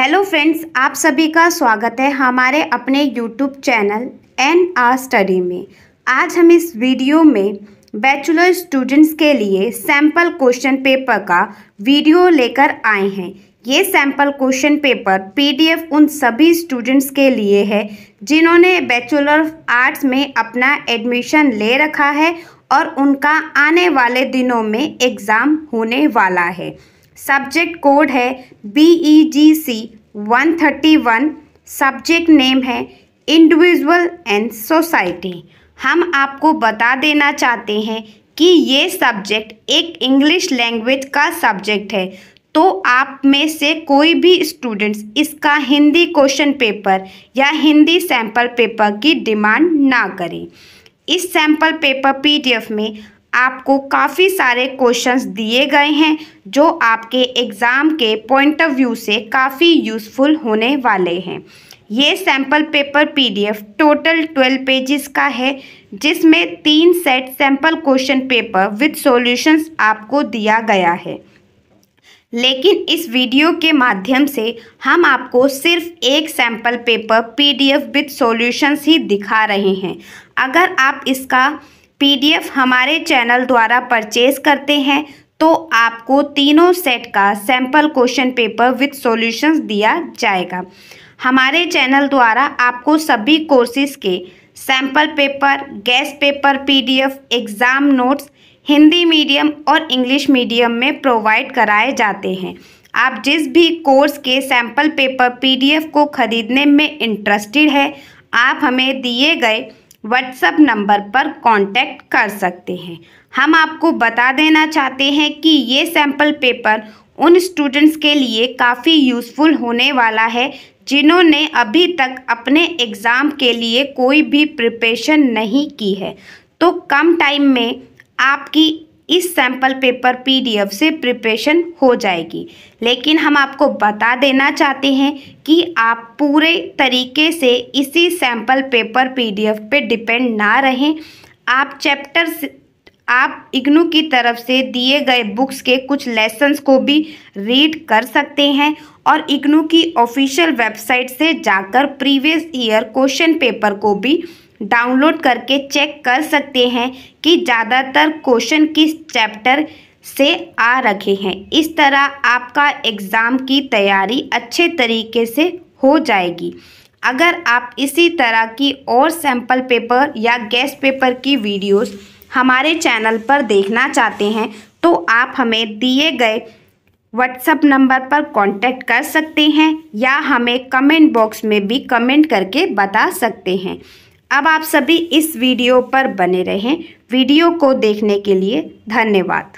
hello friends आप सभी का स्वागत है हमारे अपने YouTube channel N R study में आज हम इस वीडियो में बैचलर स्टूडेंट्स के लिए सैम्पल क्वेश्चन पेपर का वीडियो लेकर आए हैं ये सैम्पल क्वेश्चन पेपर पीडीएफ उन सभी स्टूडेंट्स के लिए है जिन्होंने बैचलर ऑफ आर्ट्स में अपना एडमिशन ले रखा है और उनका आने वाले दिनों में एग्ज़ाम होने वाला है सब्जेक्ट कोड है B E G C one thirty one subject name है इंडिविजुअल एंड सोसाइटी हम आपको बता देना चाहते हैं कि ये सब्जेक्ट एक इंग्लिश लैंग्वेज का सब्जेक्ट है तो आप में से कोई भी स्टूडेंट्स इसका हिंदी क्वेश्चन पेपर या हिंदी सैम्पल पेपर की डिमांड ना करें इस सैम्पल पेपर पीडीएफ में आपको काफ़ी सारे क्वेश्चंस दिए गए हैं जो आपके एग्ज़ाम के पॉइंट ऑफ व्यू से काफ़ी यूज़फुल होने वाले हैं ये sample paper PDF total twelve pages का है जिसमें तीन set sample question paper with solutions आपको दिया गया है लेकिन इस वीडियो के माध्यम से हम आपको सिर्फ एक sample paper PDF with solutions ही दिखा रहे हैं अगर आप इसका पीडीएफ हमारे चैनल द्वारा परचेज करते हैं तो आपको तीनों सेट का sample question paper with solutions दिया जाएगा हमारे चैनल द्वारा आपको सभी कोर्सेज के sample paper guess paper PDF exam notes Hindi medium और इंग्लिश मीडियम में प्रोवाइड कराए जाते हैं आप जिस भी कोर्स के सैंपल पेपर पीडीएफ को ख़रीदने में इंटरेस्टेड है आप हमें दिए गए व्हाट्सएप नंबर पर कांटेक्ट कर सकते हैं हम आपको बता देना चाहते हैं कि ये सैम्पल पेपर उन स्टूडेंट्स के लिए काफ़ी यूज़फुल होने वाला है जिन्होंने अभी तक अपने एग्ज़ाम के लिए कोई भी प्रिपरेशन नहीं की है तो कम टाइम में आपकी इस सैम्पल पेपर पीडीएफ से प्रिपरेशन हो जाएगी लेकिन हम आपको बता देना चाहते हैं कि आप पूरे तरीके से इसी सैम्पल पेपर पीडीएफ पे डिपेंड ना रहें आप चैप्टर आप इग्नू की तरफ से दिए गए बुक्स के कुछ लेसन्स को भी रीड कर सकते हैं और इग्नू की ऑफिशियल वेबसाइट से जाकर प्रीवियस ईयर क्वेश्चन पेपर को भी डाउनलोड करके चेक कर सकते हैं कि ज़्यादातर क्वेश्चन किस चैप्टर से आ रखे हैं इस तरह आपका एग्ज़ाम की तैयारी अच्छे तरीके से हो जाएगी अगर आप इसी तरह की और सैम्पल पेपर या गेस्ट पेपर की वीडियोज़ हमारे चैनल पर देखना चाहते हैं तो आप हमें दिए गए व्हाट्सएप नंबर पर कांटेक्ट कर सकते हैं या हमें कमेंट बॉक्स में भी कमेंट करके बता सकते हैं अब आप सभी इस वीडियो पर बने रहें वीडियो को देखने के लिए धन्यवाद